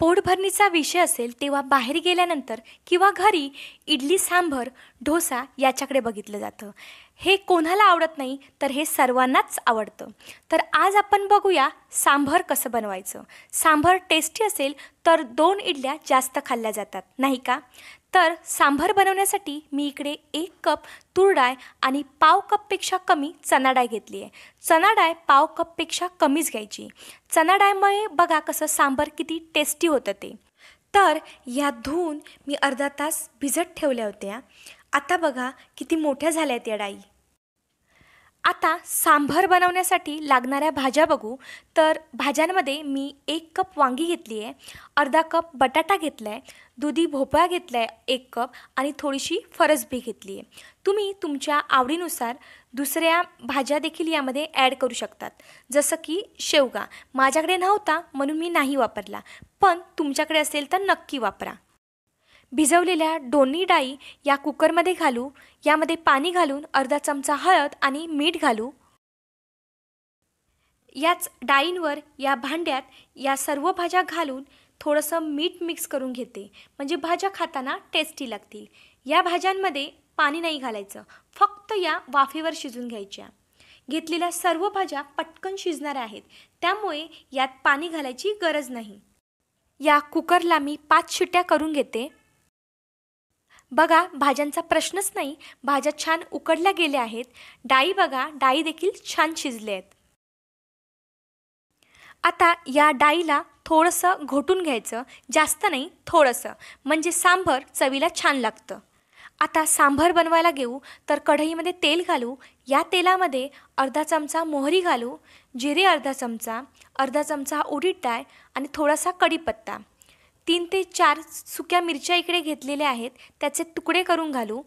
पोटभरणीचा विषय असेल तेव्हा बाहेर गेल्यानंतर किंवा घरी इडली सांभर ढोसा याच्याकडे बघितलं जातं हे कोणाला आवडत नाही तर हे सर्वांनाच आवडतं तर आज आपण बघूया सांभर कसं बनवायचं सांभर टेस्टी असेल तर दोन इडल्या जास्त खाल्ल्या जातात नाही का तर सांबार बनवण्यासाठी मी इकडे एक कप तूर डाळ आणि पाव कपपेक्षा कमी चणा डाळ घेतली आहे चणा डाळ पाव कपपेक्षा कमीच घ्यायची चणा डाळमुळे बघा कसं सांभर किती टेस्टी होतं ते तर ह्या धुवून मी अर्धा तास भिजत ठेवल्या होत्या आता बघा किती मोठ्या झाल्या या डाळी आता सांभर बनवण्यासाठी लागणाऱ्या भाज्या बघू तर भाज्यांमध्ये मी एक कप वांगी घेतली आहे अर्धा कप बटाटा घेतला आहे दुधी भोपळा घेतला आहे एक कप आणि थोडीशी फरसबी घेतली आहे तुम्ही तुमच्या आवडीनुसार दुसऱ्या भाज्या देखील यामध्ये ॲड करू शकतात जसं की शेवगा माझ्याकडे नव्हता म्हणून मी नाही वापरला पण तुमच्याकडे असेल तर नक्की वापरा भिजवलेल्या दोन्ही डाई या कुकरमध्ये घालू यामध्ये पाणी घालून अर्धा चमचा हळद आणि मीठ घालू याच डाईंवर या भांड्यात या सर्व भाज्या घालून थोडंसं मीठ मिक्स करून घेते म्हणजे भाज्या खाताना टेस्टी लागतील या भाज्यांमध्ये पाणी नाही घालायचं फक्त या वाफेवर शिजून घ्यायच्या घेतलेल्या सर्व भाज्या पटकन शिजणाऱ्या आहेत त्यामुळे यात पाणी घालायची गरज नाही या कुकरला मी पाच शिट्ट्या करून घेते बघा भाज्यांचा प्रश्नच नाही भाज्या छान उकडल्या गेल्या आहेत डाळी बघा डाळी देखील छान शिजले आहेत आता या डाळीला थोडंसं घोटून घ्यायचं जास्त नाही थोडंसं म्हणजे सांभर चवीला छान लागतं आता सांभर बनवायला घेऊ तर कढईमध्ये तेल घालू या तेलामध्ये अर्धा चमचा मोहरी घालू जिरे अर्धा चमचा अर्धा चमचा उडीद डाय आणि थोडासा कढीपत्ता तीन ते चार सुक्या मिरच्या इकडे घेतलेल्या आहेत त्याचे तुकडे करून घालू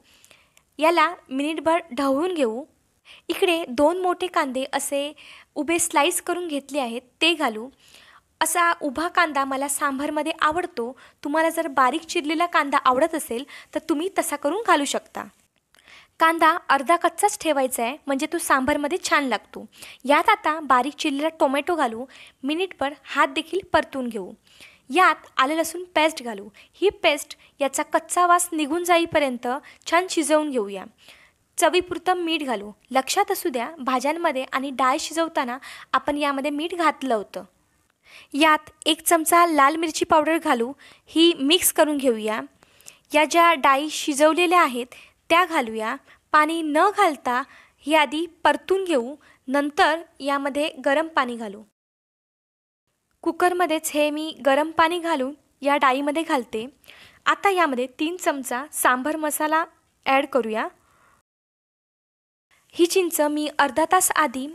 याला मिनिटभर ढवळून घेऊ इकडे दोन मोठे कांदे असे उभे स्लाईस करून घेतले आहेत ते घालू असा उभा कांदा मला सांभरमध्ये आवडतो तुम्हाला जर बारीक चिरलेला कांदा आवडत असेल तर तुम्ही तसा करून घालू शकता कांदा अर्धा कच्चाच ठेवायचा आहे म्हणजे तो सांभारमध्ये छान लागतो यात आता बारीक चिरलेला टोमॅटो घालू मिनिटभर हात देखील परतून घेऊ यात आले लसूण पेस्ट घालू ही पेस्ट याचा कच्चा वास निघून जाईपर्यंत छान शिजवून घेऊया चवीपुरतं मीठ घालू लक्षात असू द्या भाज्यांमध्ये आणि डाळ शिजवताना आपण यामध्ये मीठ घातलं होतं यात एक चमचा लाल मिरची पावडर घालू ही मिक्स करून घेऊया या ज्या डाळी शिजवलेल्या आहेत त्या घालूया पाणी न घालता ही आधी परतून घेऊ नंतर यामध्ये गरम पाणी घालू कुकरमध्येच हे मी गरम पाणी घालून या डाळीमध्ये घालते आता यामध्ये तीन चमचा सांभर मसाला ॲड करूया ही चिंच मी अर्धा तास आधी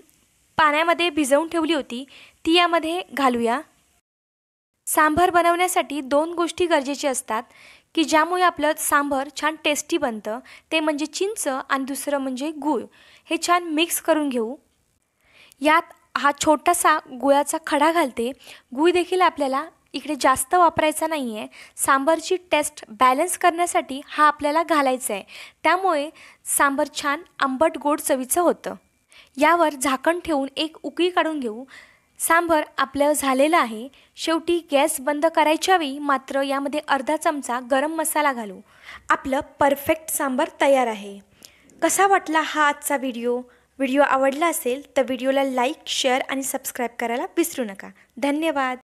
पाण्यामध्ये भिजवून ठेवली होती ती यामध्ये घालूया सांभर बनवण्यासाठी दोन गोष्टी गरजेचे असतात की ज्यामुळे आपलं सांभर छान टेस्टी बनतं ते म्हणजे चिंच आणि दुसरं म्हणजे गूळ हे छान मिक्स करून घेऊ यात हा छोटासा गुळाचा खडा घालते गुळ देखील आपल्याला इकडे जास्त वापरायचा नाही आहे सांबारची टेस्ट बॅलन्स करण्यासाठी हा आपल्याला घालायचा आहे त्यामुळे सांबर छान आंबट गोड चवीचं होतं यावर झाकण ठेवून एक उकळी काढून घेऊ सांबर आपलं झालेलं आहे शेवटी गॅस बंद करायच्या वेळी मात्र यामध्ये अर्धा चमचा गरम मसाला घालू आपलं परफेक्ट सांबर तयार आहे कसा वाटला हा आजचा व्हिडिओ व्हिडिओ आवडला असेल तर व्हिडिओला लाईक शेअर आणि सबस्क्राईब करायला विसरू नका धन्यवाद